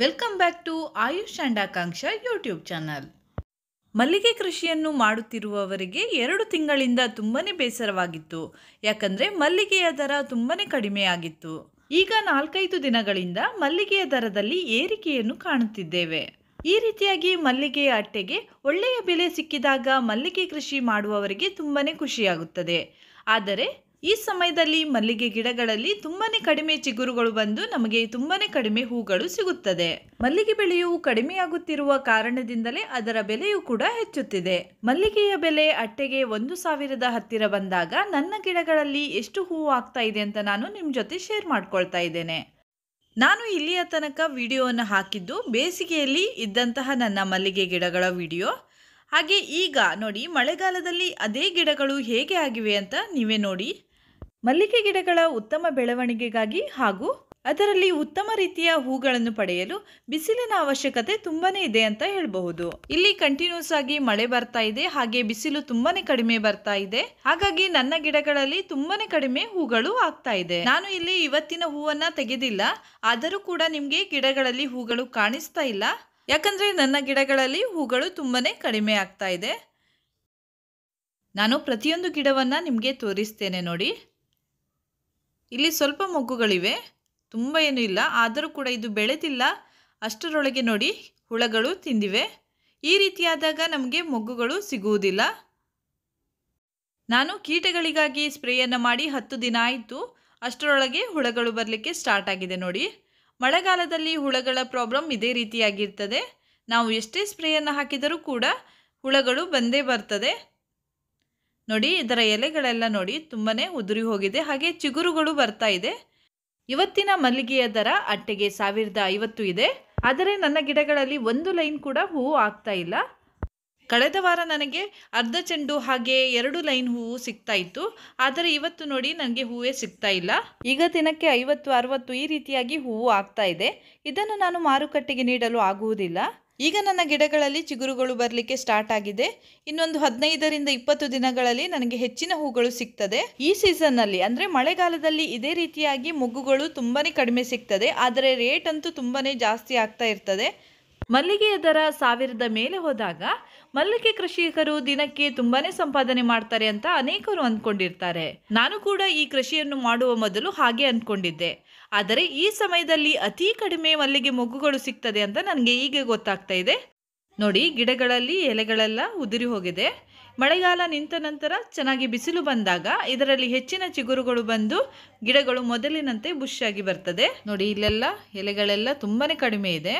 welcome back to Ayush and Akanksha YouTube channel ಮಲ್ಲಿಗೆ ಕೃಷಿಯನ್ನು ಮಾಡುತ್ತಿರುವವರಿಗೆ ಎರಡು ತಿಂಗಳಿಂದ ತುಂಬಾ ಬೇಸರವಾಗಿತ್ತು ಯಾಕಂದರೆ ಮಲ್ಲಿಗೆಯ ದರ ತುಂಬಾ ಕಡಿಮೆಯಾಗಿತ್ತು ಈಗ ನಾಲ್ಕೈದು ದಿನಗಳಿಂದ ಮಲ್ಲಿಗೆಯ ದರದಲ್ಲಿ ಏರಿಕೆಯನ್ನು ಕಾಣುತ್ತಿದ್ದೇವೆ ಈ ರೀತಿಯಾಗಿ ಮಲ್ಲಿಗೆಯ ಅಟ್ಟೆಗೆ ಒಳ್ಳೆಯ ಬೆಲೆ ಸಿಕ್ಕಿದಾಗ ಮಲ್ಲಿಗೆ ಕೃಷಿ ಮಾಡುವವರಿಗೆ ತುಂಬಾ ಖುಷಿಯಾಗುತ್ತದೆ ಆದರೆ ಈ ಸಮಯದಲ್ಲಿ ಮಲ್ಲಿಗೆ ಗಿಡಗಳಲ್ಲಿ ತುಂಬಾನೇ ಕಡಿಮೆ ಚಿಗುರುಗಳು ಬಂದು ನಮಗೆ ತುಂಬಾನೇ ಕಡಿಮೆ ಹೂಗಳು ಸಿಗುತ್ತದೆ ಮಲ್ಲಿಗೆ ಬೆಲೆಯು ಕಡಿಮೆಯಾಗುತ್ತಿರುವ ಕಾರಣದಿಂದಲೇ ಅದರ ಬೆಲೆಯೂ ಕೂಡ ಹೆಚ್ಚುತ್ತಿದೆ ಮಲ್ಲಿಗೆಯ ಬೆಲೆ ಅಟ್ಟೆಗೆ ಒಂದು ಸಾವಿರದ ಹತ್ತಿರ ಬಂದಾಗ ನನ್ನ ಗಿಡಗಳಲ್ಲಿ ಎಷ್ಟು ಹೂವು ಆಗ್ತಾ ಇದೆ ಅಂತ ನಾನು ನಿಮ್ಮ ಜೊತೆ ಶೇರ್ ಮಾಡ್ಕೊಳ್ತಾ ಇದ್ದೇನೆ ನಾನು ಇಲ್ಲಿಯ ತನಕ ವಿಡಿಯೋವನ್ನು ಹಾಕಿದ್ದು ಬೇಸಿಗೆಯಲ್ಲಿ ಇದ್ದಂತಹ ನನ್ನ ಮಲ್ಲಿಗೆ ಗಿಡಗಳ ವಿಡಿಯೋ ಹಾಗೆ ಈಗ ನೋಡಿ ಮಳೆಗಾಲದಲ್ಲಿ ಅದೇ ಗಿಡಗಳು ಹೇಗೆ ಆಗಿವೆ ಅಂತ ನೀವೇ ನೋಡಿ ಮಲ್ಲಿಗೆ ಗಿಡಗಳ ಉತ್ತಮ ಬೆಳವಣಿಗೆಗಾಗಿ ಹಾಗೂ ಅದರಲ್ಲಿ ಉತ್ತಮ ರೀತಿಯ ಹೂಗಳನ್ನು ಪಡೆಯಲು ಬಿಸಿಲಿನ ಅವಶ್ಯಕತೆ ತುಂಬಾನೇ ಇದೆ ಅಂತ ಹೇಳಬಹುದು ಇಲ್ಲಿ ಕಂಟಿನ್ಯೂಸ್ ಆಗಿ ಮಳೆ ಬರ್ತಾ ಇದೆ ಹಾಗೆ ಬಿಸಿಲು ತುಂಬಾನೇ ಕಡಿಮೆ ಬರ್ತಾ ಇದೆ ಹಾಗಾಗಿ ನನ್ನ ಗಿಡಗಳಲ್ಲಿ ತುಂಬಾನೇ ಕಡಿಮೆ ಹೂಗಳು ಆಗ್ತಾ ಇದೆ ನಾನು ಇಲ್ಲಿ ಇವತ್ತಿನ ಹೂವನ್ನ ತೆಗೆದಿಲ್ಲ ಆದರೂ ಕೂಡ ನಿಮ್ಗೆ ಗಿಡಗಳಲ್ಲಿ ಹೂಗಳು ಕಾಣಿಸ್ತಾ ಇಲ್ಲ ಯಾಕಂದರೆ ನನ್ನ ಗಿಡಗಳಲ್ಲಿ ಹೂಗಳು ತುಂಬಾ ಕಡಿಮೆ ಆಗ್ತಾ ಇದೆ ನಾನು ಪ್ರತಿಯೊಂದು ಗಿಡವನ್ನು ನಿಮಗೆ ತೋರಿಸ್ತೇನೆ ನೋಡಿ ಇಲ್ಲಿ ಸ್ವಲ್ಪ ಮೊಗ್ಗುಗಳಿವೆ ತುಂಬ ಏನೂ ಇಲ್ಲ ಆದರೂ ಕೂಡ ಇದು ಬೆಳೆದಿಲ್ಲ ಅಷ್ಟರೊಳಗೆ ನೋಡಿ ಹುಳಗಳು ತಿಂದಿವೆ ಈ ರೀತಿಯಾದಾಗ ನಮಗೆ ಮೊಗ್ಗುಗಳು ಸಿಗುವುದಿಲ್ಲ ನಾನು ಕೀಟಗಳಿಗಾಗಿ ಸ್ಪ್ರೇಯನ್ನು ಮಾಡಿ ಹತ್ತು ದಿನ ಆಯಿತು ಅಷ್ಟರೊಳಗೆ ಹುಳಗಳು ಬರಲಿಕ್ಕೆ ಸ್ಟಾರ್ಟ್ ಆಗಿದೆ ನೋಡಿ ಮಳೆಗಾಲದಲ್ಲಿ ಹುಳಗಳ ಪ್ರಾಬ್ಲಮ್ ಇದೇ ರೀತಿಯಾಗಿರ್ತದೆ ನಾವು ಎಷ್ಟೇ ಸ್ಪ್ರೇಯನ್ನು ಹಾಕಿದರೂ ಕೂಡ ಹುಳಗಳು ಬಂದೇ ಬರ್ತದೆ ನೋಡಿ ಇದರ ಎಲೆಗಳೆಲ್ಲ ನೋಡಿ ತುಂಬಾ ಉದುರಿ ಹೋಗಿದೆ ಹಾಗೆ ಚಿಗುರುಗಳು ಬರ್ತಾ ಇದೆ ಇವತ್ತಿನ ಮಲ್ಲಿಗೆಯ ದರ ಅಟ್ಟೆಗೆ ಸಾವಿರದ ಐವತ್ತು ಇದೆ ಆದರೆ ನನ್ನ ಗಿಡಗಳಲ್ಲಿ ಒಂದು ಲೈನ್ ಕೂಡ ಹೂವು ಆಗ್ತಾ ಇಲ್ಲ ಕಳೆದ ವಾರ ನನಗೆ ಅರ್ಧ ಚೆಂಡು ಹಾಗೆ ಎರಡು ಲೈನ್ ಹೂವು ಸಿಗ್ತಾ ಇತ್ತು ಆದರೆ ಇವತ್ತು ನೋಡಿ ನನಗೆ ಹೂವೇ ಸಿಗ್ತಾ ಇಲ್ಲ ಈಗ ದಿನಕ್ಕೆ ಐವತ್ತು ಅರವತ್ತು ಈ ರೀತಿಯಾಗಿ ಹೂವು ಆಗ್ತಾ ಇದೆ ಇದನ್ನು ನಾನು ಮಾರುಕಟ್ಟೆಗೆ ನೀಡಲು ಆಗುವುದಿಲ್ಲ ಈಗ ನನ್ನ ಗಿಡಗಳಲ್ಲಿ ಚಿಗುರುಗಳು ಬರಲಿಕ್ಕೆ ಸ್ಟಾರ್ಟ್ ಆಗಿದೆ ಇನ್ನೊಂದು ಹದಿನೈದರಿಂದ ಇಪ್ಪತ್ತು ದಿನಗಳಲ್ಲಿ ನನಗೆ ಹೆಚ್ಚಿನ ಹೂಗಳು ಸಿಗ್ತದೆ ಈ ಸೀಸನ್ನಲ್ಲಿ ಅಂದರೆ ಮಳೆಗಾಲದಲ್ಲಿ ಇದೇ ರೀತಿಯಾಗಿ ಮೊಗ್ಗುಗಳು ತುಂಬಾ ಕಡಿಮೆ ಸಿಗ್ತದೆ ಆದರೆ ರೇಟ್ ಅಂತೂ ತುಂಬಾ ಜಾಸ್ತಿ ಆಗ್ತಾ ಇರ್ತದೆ ಮಲ್ಲಿಗೆಯ ದರ ಸಾವಿರದ ಮೇಲೆ ಹೋದಾಗ ಮಲ್ಲಿಗೆ ಕೃಷಿಕರು ದಿನಕ್ಕೆ ತುಂಬಾನೇ ಸಂಪಾದನೆ ಮಾಡ್ತಾರೆ ಅಂತ ಅನೇಕರು ಅಂದ್ಕೊಂಡಿರ್ತಾರೆ ನಾನು ಕೂಡ ಈ ಕೃಷಿಯನ್ನು ಮಾಡುವ ಮೊದಲು ಹಾಗೆ ಅಂದ್ಕೊಂಡಿದ್ದೆ ಆದರೆ ಈ ಸಮಯದಲ್ಲಿ ಅತಿ ಕಡಿಮೆ ಮಲ್ಲಿಗೆ ಮೊಗ್ಗುಗಳು ಸಿಗ್ತದೆ ಅಂತ ನನಗೆ ಈಗ ಗೊತ್ತಾಗ್ತಾ ಇದೆ ನೋಡಿ ಗಿಡಗಳಲ್ಲಿ ಎಲೆಗಳೆಲ್ಲ ಉದುರಿ ಹೋಗಿದೆ ಮಳೆಗಾಲ ನಿಂತ ನಂತರ ಚೆನ್ನಾಗಿ ಬಿಸಿಲು ಬಂದಾಗ ಇದರಲ್ಲಿ ಹೆಚ್ಚಿನ ಚಿಗುರುಗಳು ಬಂದು ಗಿಡಗಳು ಮೊದಲಿನಂತೆ ಬುಷ್ ಆಗಿ ಬರ್ತದೆ ನೋಡಿ ಇಲ್ಲೆಲ್ಲ ಎಲೆಗಳೆಲ್ಲ ತುಂಬಾನೇ ಕಡಿಮೆ ಇದೆ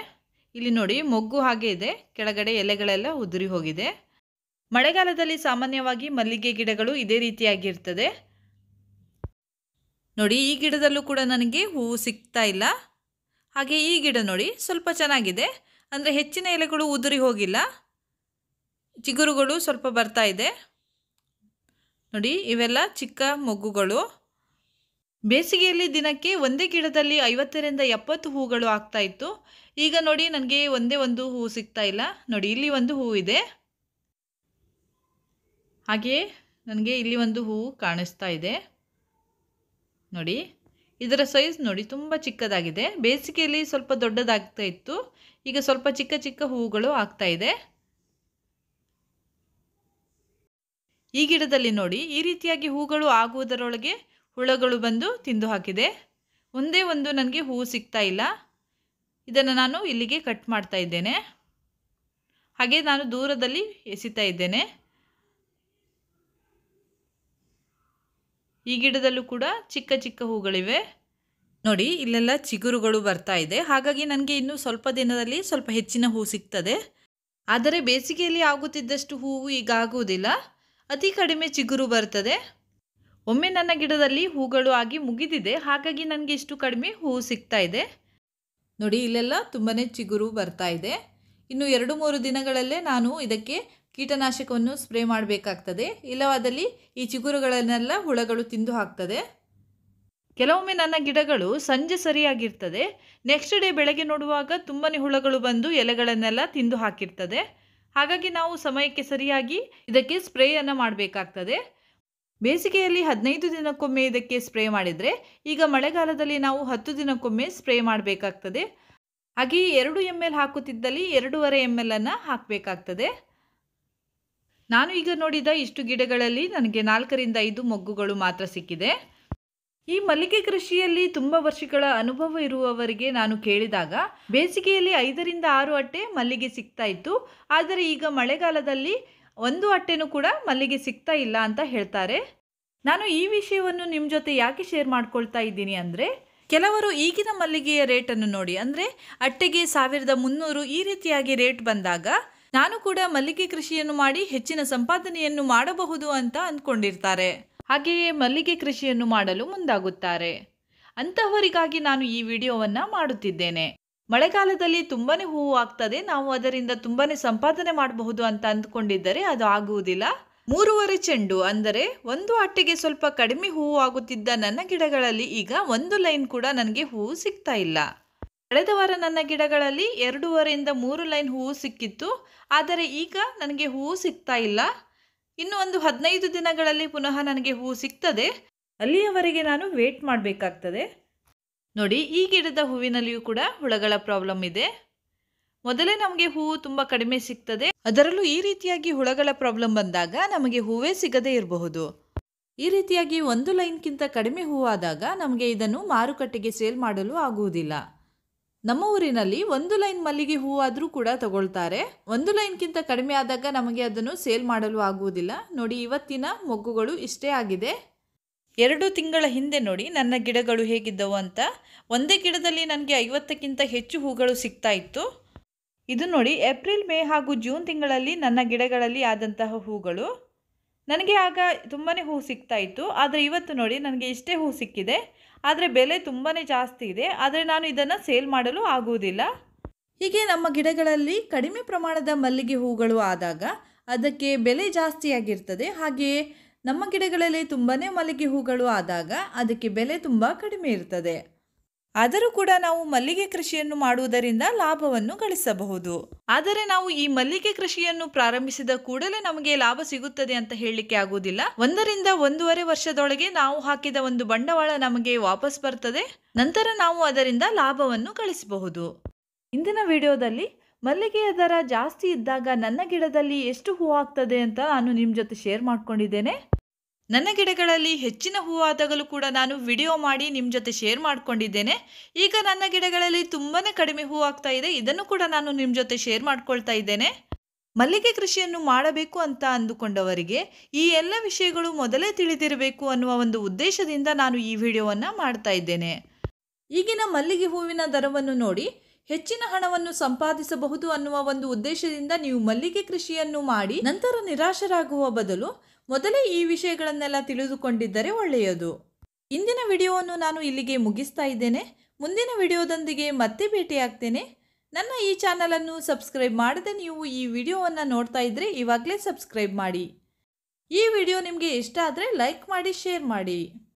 ಇಲ್ಲಿ ನೋಡಿ ಮೊಗ್ಗು ಹಾಗೆ ಇದೆ ಕೆಳಗಡೆ ಎಲೆಗಳೆಲ್ಲ ಉದುರಿ ಹೋಗಿದೆ ಮಳೆಗಾಲದಲ್ಲಿ ಸಾಮಾನ್ಯವಾಗಿ ಮಲ್ಲಿಗೆ ಗಿಡಗಳು ಇದೇ ರೀತಿಯಾಗಿರ್ತದೆ ನೋಡಿ ಈ ಗಿಡದಲ್ಲೂ ಕೂಡ ನನಗೆ ಹೂವು ಸಿಗ್ತಾ ಇಲ್ಲ ಹಾಗೆ ಈ ಗಿಡ ನೋಡಿ ಸ್ವಲ್ಪ ಚೆನ್ನಾಗಿದೆ ಅಂದರೆ ಹೆಚ್ಚಿನ ಎಲೆಗಳು ಉದುರಿ ಹೋಗಿಲ್ಲ ಚಿಗುರುಗಳು ಸ್ವಲ್ಪ ಬರ್ತಾ ಇದೆ ನೋಡಿ ಇವೆಲ್ಲ ಚಿಕ್ಕ ಮೊಗ್ಗುಗಳು ಬೇಸಿಗೆಯಲ್ಲಿ ದಿನಕ್ಕೆ ಒಂದೇ ಗಿಡದಲ್ಲಿ ಐವತ್ತರಿಂದ ಎಪ್ಪತ್ತು ಹೂಗಳು ಆಗ್ತಾ ಇತ್ತು ಈಗ ನೋಡಿ ನನಗೆ ಒಂದೇ ಒಂದು ಹೂವು ಸಿಗ್ತಾ ಇಲ್ಲ ನೋಡಿ ಇಲ್ಲಿ ಒಂದು ಹೂ ಇದೆ ಹಾಗೆಯೇ ನನಗೆ ಇಲ್ಲಿ ಒಂದು ಹೂವು ಕಾಣಿಸ್ತಾ ಇದೆ ನೋಡಿ ಇದರ ಸೈಜ್ ನೋಡಿ ತುಂಬ ಚಿಕ್ಕದಾಗಿದೆ ಬೇಸಿಗೆಯಲ್ಲಿ ಸ್ವಲ್ಪ ದೊಡ್ಡದಾಗ್ತಾ ಇತ್ತು ಈಗ ಸ್ವಲ್ಪ ಚಿಕ್ಕ ಚಿಕ್ಕ ಹೂವುಗಳು ಆಗ್ತಾ ಇದೆ ಈ ಗಿಡದಲ್ಲಿ ನೋಡಿ ಈ ರೀತಿಯಾಗಿ ಹೂಗಳು ಆಗುವುದರೊಳಗೆ ಹುಳಗಳು ಬಂದು ತಿಂದು ಹಾಕಿದೆ ಒಂದೇ ಒಂದು ನನಗೆ ಹೂವು ಸಿಗ್ತಾ ಇಲ್ಲ ಇದನ್ನು ನಾನು ಇಲ್ಲಿಗೆ ಕಟ್ ಮಾಡ್ತಾ ಇದ್ದೇನೆ ಹಾಗೆ ನಾನು ದೂರದಲ್ಲಿ ಎಸಿತಾ ಇದ್ದೇನೆ ಈ ಗಿಡದಲ್ಲೂ ಕೂಡ ಚಿಕ್ಕ ಚಿಕ್ಕ ಹೂಗಳಿವೆ ನೋಡಿ ಇಲ್ಲೆಲ್ಲ ಚಿಗುರುಗಳು ಬರ್ತಾ ಇದೆ ಹಾಗಾಗಿ ನನಗೆ ಇನ್ನೂ ಸ್ವಲ್ಪ ದಿನದಲ್ಲಿ ಸ್ವಲ್ಪ ಹೆಚ್ಚಿನ ಹೂ ಸಿಗ್ತದೆ ಆದರೆ ಬೇಸಿಗೆಯಲ್ಲಿ ಆಗುತ್ತಿದ್ದಷ್ಟು ಹೂವು ಈಗ ಆಗುವುದಿಲ್ಲ ಅತಿ ಕಡಿಮೆ ಚಿಗುರು ಬರ್ತದೆ ಒಮ್ಮೆ ನನ್ನ ಗಿಡದಲ್ಲಿ ಹೂಗಳು ಆಗಿ ಮುಗಿದಿದೆ ಹಾಗಾಗಿ ನನಗೆ ಇಷ್ಟು ಕಡಿಮೆ ಹೂವು ಸಿಗ್ತಾ ಇದೆ ನೋಡಿ ಇಲ್ಲೆಲ್ಲ ತುಂಬಾ ಚಿಗುರು ಬರ್ತಾ ಇದೆ ಇನ್ನು ಎರಡು ಮೂರು ದಿನಗಳಲ್ಲೇ ನಾನು ಇದಕ್ಕೆ ಕೀಟನಾಶಕವನ್ನು ಸ್ಪ್ರೇ ಮಾಡಬೇಕಾಗ್ತದೆ ಇಲ್ಲವಾದಲ್ಲಿ ಈ ಚಿಗುರುಗಳನ್ನೆಲ್ಲ ಹುಳಗಳು ತಿಂದು ಹಾಕ್ತದೆ ಕೆಲವೊಮ್ಮೆ ನನ್ನ ಗಿಡಗಳು ಸಂಜೆ ಸರಿಯಾಗಿರ್ತದೆ ನೆಕ್ಸ್ಟ್ ಡೇ ಬೆಳಗ್ಗೆ ನೋಡುವಾಗ ತುಂಬನೇ ಹುಳಗಳು ಬಂದು ಎಲೆಗಳನ್ನೆಲ್ಲ ತಿಂದು ಹಾಕಿರ್ತದೆ ಹಾಗಾಗಿ ನಾವು ಸಮಯಕ್ಕೆ ಸರಿಯಾಗಿ ಇದಕ್ಕೆ ಸ್ಪ್ರೇಯನ್ನು ಮಾಡಬೇಕಾಗ್ತದೆ ಬೇಸಿಗೆಯಲ್ಲಿ ಹದಿನೈದು ದಿನಕ್ಕೊಮ್ಮೆ ಇದಕ್ಕೆ ಸ್ಪ್ರೇ ಮಾಡಿದರೆ ಈಗ ಮಳೆಗಾಲದಲ್ಲಿ ನಾವು ಹತ್ತು ದಿನಕ್ಕೊಮ್ಮೆ ಸ್ಪ್ರೇ ಮಾಡಬೇಕಾಗ್ತದೆ ಹಾಗೆ ಎರಡು ಎಮ್ ಎಲ್ ಹಾಕುತ್ತಿದ್ದಲ್ಲಿ ಎರಡೂವರೆ ಎಮ್ ಎಲ್ ಅನ್ನು ಹಾಕಬೇಕಾಗ್ತದೆ ನಾನು ಈಗ ನೋಡಿದ ಇಷ್ಟು ಗಿಡಗಳಲ್ಲಿ ನನಗೆ ನಾಲ್ಕರಿಂದ ಐದು ಮೊಗ್ಗುಗಳು ಮಾತ್ರ ಸಿಕ್ಕಿದೆ ಈ ಮಲ್ಲಿಗೆ ಕೃಷಿಯಲ್ಲಿ ತುಂಬ ವರ್ಷಗಳ ಅನುಭವ ಇರುವವರಿಗೆ ನಾನು ಕೇಳಿದಾಗ ಬೇಸಿಗೆಯಲ್ಲಿ ಐದರಿಂದ ಆರು ಅಟ್ಟೆ ಮಲ್ಲಿಗೆ ಸಿಗ್ತಾ ಇತ್ತು ಆದರೆ ಈಗ ಮಳೆಗಾಲದಲ್ಲಿ ಒಂದು ಅಟ್ಟೆನೂ ಕೂಡ ಮಲ್ಲಿಗೆ ಸಿಗ್ತಾ ಇಲ್ಲ ಅಂತ ಹೇಳ್ತಾರೆ ನಾನು ಈ ವಿಷಯವನ್ನು ನಿಮ್ಮ ಜೊತೆ ಯಾಕೆ ಶೇರ್ ಮಾಡ್ಕೊಳ್ತಾ ಇದ್ದೀನಿ ಅಂದರೆ ಕೆಲವರು ಈಗಿನ ಮಲ್ಲಿಗೆಯ ರೇಟನ್ನು ನೋಡಿ ಅಂದರೆ ಅಟ್ಟೆಗೆ ಸಾವಿರದ ಮುನ್ನೂರು ಈ ರೀತಿಯಾಗಿ ರೇಟ್ ಬಂದಾಗ ನಾನು ಕೂಡ ಮಲ್ಲಿಗೆ ಕೃಷಿಯನ್ನು ಮಾಡಿ ಹೆಚ್ಚಿನ ಸಂಪಾದನೆಯನ್ನು ಮಾಡಬಹುದು ಅಂತ ಅಂದ್ಕೊಂಡಿರ್ತಾರೆ ಹಾಗೆಯೇ ಮಲ್ಲಿಗೆ ಕೃಷಿಯನ್ನು ಮಾಡಲು ಮುಂದಾಗುತ್ತಾರೆ ಅಂತಹವರಿಗಾಗಿ ನಾನು ಈ ವಿಡಿಯೋವನ್ನು ಮಾಡುತ್ತಿದ್ದೇನೆ ಮಳೆಗಾಲದಲ್ಲಿ ತುಂಬಾ ಹೂವು ಆಗ್ತದೆ ನಾವು ಅದರಿಂದ ತುಂಬಾ ಸಂಪಾದನೆ ಮಾಡಬಹುದು ಅಂತ ಅಂದ್ಕೊಂಡಿದ್ದರೆ ಅದು ಆಗುವುದಿಲ್ಲ ಮೂರುವರೆ ಚೆಂಡು ಅಂದರೆ ಒಂದು ಅಟ್ಟಿಗೆ ಸ್ವಲ್ಪ ಕಡಿಮೆ ಹೂವು ಆಗುತ್ತಿದ್ದ ನನ್ನ ಗಿಡಗಳಲ್ಲಿ ಈಗ ಒಂದು ಲೈನ್ ಕೂಡ ನನಗೆ ಹೂವು ಸಿಗ್ತಾ ಇಲ್ಲ ಕಳೆದ ವಾರ ನನ್ನ ಗಿಡಗಳಲ್ಲಿ ಎರಡೂವರೆಯಿಂದ ಮೂರು ಲೈನ್ ಹೂವು ಸಿಕ್ಕಿತ್ತು ಆದರೆ ಈಗ ನನಗೆ ಹೂವು ಸಿಗ್ತಾ ಇಲ್ಲ ಇನ್ನು ಒಂದು ಹದಿನೈದು ದಿನಗಳಲ್ಲಿ ಪುನಃ ನನಗೆ ಹೂವು ಸಿಗ್ತದೆ ಅಲ್ಲಿಯವರೆಗೆ ನಾನು ವೇಟ್ ಮಾಡಬೇಕಾಗ್ತದೆ ನೋಡಿ ಈ ಗಿಡದ ಹೂವಿನಲ್ಲಿಯೂ ಕೂಡ ಹುಳಗಳ ಪ್ರಾಬ್ಲಮ್ ಇದೆ ಮೊದಲೇ ನಮಗೆ ಹೂವು ತುಂಬ ಕಡಿಮೆ ಸಿಗ್ತದೆ ಅದರಲ್ಲೂ ಈ ರೀತಿಯಾಗಿ ಹುಳಗಳ ಪ್ರಾಬ್ಲಮ್ ಬಂದಾಗ ನಮಗೆ ಹೂವೇ ಸಿಗದೇ ಇರಬಹುದು ಈ ರೀತಿಯಾಗಿ ಒಂದು ಲೈನ್ಗಿಂತ ಕಡಿಮೆ ಹೂವಾದಾಗ ನಮಗೆ ಇದನ್ನು ಮಾರುಕಟ್ಟೆಗೆ ಸೇಲ್ ಮಾಡಲು ಆಗುವುದಿಲ್ಲ ನಮ್ಮ ಊರಿನಲ್ಲಿ ಒಂದು ಲೈನ್ ಮಲ್ಲಿಗೆ ಹೂವಾದರೂ ಕೂಡ ತಗೊಳ್ತಾರೆ ಒಂದು ಲೈನ್ಗಿಂತ ಕಡಿಮೆ ಆದಾಗ ನಮಗೆ ಅದನ್ನು ಸೇಲ್ ಮಾಡಲು ಆಗುವುದಿಲ್ಲ ನೋಡಿ ಇವತ್ತಿನ ಮೊಗ್ಗುಗಳು ಇಷ್ಟೇ ಆಗಿದೆ ಎರಡು ತಿಂಗಳ ಹಿಂದೆ ನೋಡಿ ನನ್ನ ಗಿಡಗಳು ಹೇಗಿದ್ದವು ಅಂತ ಒಂದೇ ಗಿಡದಲ್ಲಿ ನನಗೆ ಐವತ್ತಕ್ಕಿಂತ ಹೆಚ್ಚು ಹೂಗಳು ಸಿಗ್ತಾ ಇತ್ತು ಇದು ನೋಡಿ ಏಪ್ರಿಲ್ ಮೇ ಹಾಗೂ ಜೂನ್ ತಿಂಗಳಲ್ಲಿ ನನ್ನ ಗಿಡಗಳಲ್ಲಿ ಆದಂತಹ ಹೂಗಳು ನನಗೆ ಆಗ ತುಂಬಾ ಹೂ ಸಿಗ್ತಾ ಇತ್ತು ಆದರೆ ಇವತ್ತು ನೋಡಿ ನನಗೆ ಇಷ್ಟೇ ಹೂ ಸಿಕ್ಕಿದೆ ಆದರೆ ಬೆಲೆ ತುಂಬಾ ಜಾಸ್ತಿ ಇದೆ ಆದರೆ ನಾನು ಇದನ್ನು ಸೇಲ್ ಮಾಡಲು ಆಗುವುದಿಲ್ಲ ಹೀಗೆ ನಮ್ಮ ಗಿಡಗಳಲ್ಲಿ ಕಡಿಮೆ ಪ್ರಮಾಣದ ಮಲ್ಲಿಗೆ ಹೂಗಳು ಆದಾಗ ಅದಕ್ಕೆ ಬೆಲೆ ಜಾಸ್ತಿಯಾಗಿರ್ತದೆ ಹಾಗೆಯೇ ನಮ್ಮ ಗಿಡಗಳಲ್ಲಿ ತುಂಬನೇ ಮಲ್ಲಿಗೆ ಹೂಗಳು ಆದಾಗ ಅದಕ್ಕೆ ಬೆಲೆ ತುಂಬ ಕಡಿಮೆ ಇರ್ತದೆ ಆದರೂ ಕೂಡ ನಾವು ಮಲ್ಲಿಗೆ ಕೃಷಿಯನ್ನು ಮಾಡುವುದರಿಂದ ಲಾಭವನ್ನು ಗಳಿಸಬಹುದು ಆದರೆ ನಾವು ಈ ಮಲ್ಲಿಗೆ ಕೃಷಿಯನ್ನು ಪ್ರಾರಂಭಿಸಿದ ಕೂಡಲೇ ನಮಗೆ ಲಾಭ ಸಿಗುತ್ತದೆ ಅಂತ ಹೇಳಲಿಕ್ಕೆ ಆಗುವುದಿಲ್ಲ ಒಂದರಿಂದ ಒಂದೂವರೆ ವರ್ಷದೊಳಗೆ ನಾವು ಹಾಕಿದ ಒಂದು ಬಂಡವಾಳ ನಮಗೆ ವಾಪಸ್ ಬರ್ತದೆ ನಂತರ ನಾವು ಅದರಿಂದ ಲಾಭವನ್ನು ಗಳಿಸಬಹುದು ಇಂದಿನ ವಿಡಿಯೋದಲ್ಲಿ ಮಲ್ಲಿಗೆಯ ದರ ಜಾಸ್ತಿ ಇದ್ದಾಗ ನನ್ನ ಗಿಡದಲ್ಲಿ ಎಷ್ಟು ಹೂ ಆಗ್ತದೆ ಅಂತ ನಾನು ನಿಮ್ಮ ಜೊತೆ ಶೇರ್ ಮಾಡ್ಕೊಂಡಿದ್ದೇನೆ ನನ್ನ ಗಿಡಗಳಲ್ಲಿ ಹೆಚ್ಚಿನ ಹೂವಾದಾಗಲೂ ಕೂಡ ನಾನು ವಿಡಿಯೋ ಮಾಡಿ ನಿಮ್ಮ ಜೊತೆ ಶೇರ್ ಮಾಡ್ಕೊಂಡಿದ್ದೇನೆ ಈಗ ನನ್ನ ಗಿಡಗಳಲ್ಲಿ ತುಂಬಾ ಕಡಿಮೆ ಹೂ ಆಗ್ತಾ ಇದೆ ಇದನ್ನು ಕೂಡ ನಾನು ನಿಮ್ಮ ಜೊತೆ ಶೇರ್ ಮಾಡ್ಕೊಳ್ತಾ ಇದ್ದೇನೆ ಮಲ್ಲಿಗೆ ಕೃಷಿಯನ್ನು ಮಾಡಬೇಕು ಅಂತ ಅಂದುಕೊಂಡವರಿಗೆ ಈ ಎಲ್ಲ ವಿಷಯಗಳು ಮೊದಲೇ ತಿಳಿದಿರಬೇಕು ಅನ್ನುವ ಒಂದು ಉದ್ದೇಶದಿಂದ ನಾನು ಈ ವಿಡಿಯೋವನ್ನು ಮಾಡ್ತಾ ಇದ್ದೇನೆ ಈಗಿನ ಮಲ್ಲಿಗೆ ಹೂವಿನ ದರವನ್ನು ನೋಡಿ ಹೆಚ್ಚಿನ ಹಣವನ್ನು ಸಂಪಾದಿಸಬಹುದು ಅನ್ನುವ ಒಂದು ಉದ್ದೇಶದಿಂದ ನೀವು ಮಲ್ಲಿಗೆ ಕೃಷಿಯನ್ನು ಮಾಡಿ ನಂತರ ನಿರಾಶರಾಗುವ ಬದಲು ಮೊದಲೇ ಈ ವಿಷಯಗಳನ್ನೆಲ್ಲ ತಿಳಿದುಕೊಂಡಿದ್ದರೆ ಒಳ್ಳೆಯದು ಇಂದಿನ ವಿಡಿಯೋವನ್ನು ನಾನು ಇಲ್ಲಿಗೆ ಮುಗಿಸ್ತಾ ಇದ್ದೇನೆ ಮುಂದಿನ ವಿಡಿಯೋದೊಂದಿಗೆ ಮತ್ತೆ ಭೇಟಿಯಾಗ್ತೇನೆ ನನ್ನ ಈ ಚಾನಲನ್ನು ಸಬ್ಸ್ಕ್ರೈಬ್ ಮಾಡದೆ ನೀವು ಈ ವಿಡಿಯೋವನ್ನು ನೋಡ್ತಾ ಇದ್ದರೆ ಇವಾಗಲೇ ಸಬ್ಸ್ಕ್ರೈಬ್ ಮಾಡಿ ಈ ವಿಡಿಯೋ ನಿಮಗೆ ಇಷ್ಟ ಆದರೆ ಲೈಕ್ ಮಾಡಿ ಶೇರ್ ಮಾಡಿ